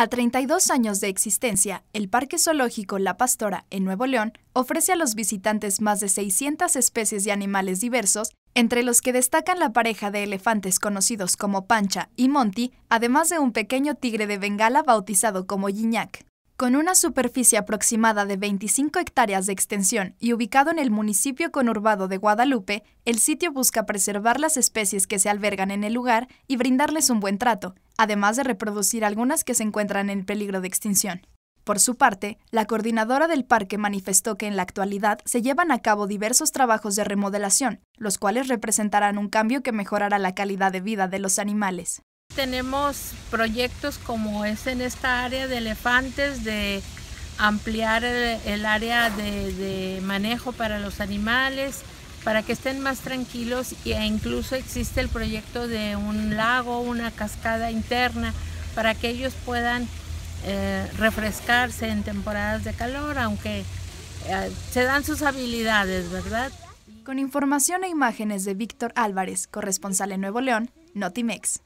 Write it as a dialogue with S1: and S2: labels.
S1: A 32 años de existencia, el Parque Zoológico La Pastora en Nuevo León ofrece a los visitantes más de 600 especies de animales diversos, entre los que destacan la pareja de elefantes conocidos como Pancha y Monty, además de un pequeño tigre de Bengala bautizado como Giñac. Con una superficie aproximada de 25 hectáreas de extensión y ubicado en el municipio conurbado de Guadalupe, el sitio busca preservar las especies que se albergan en el lugar y brindarles un buen trato, además de reproducir algunas que se encuentran en peligro de extinción. Por su parte, la coordinadora del parque manifestó que en la actualidad se llevan a cabo diversos trabajos de remodelación, los cuales representarán un cambio que mejorará la calidad de vida de los
S2: animales. Tenemos proyectos como es en esta área de elefantes, de ampliar el, área de manejo para los animales, para que estén más tranquilos e incluso existe el proyecto de un lago, una cascada interna, para que ellos puedan eh, refrescarse en temporadas de calor, aunque eh, se dan sus habilidades, ¿verdad?
S1: Con información e imágenes de Víctor Álvarez, corresponsal en Nuevo León, Notimex.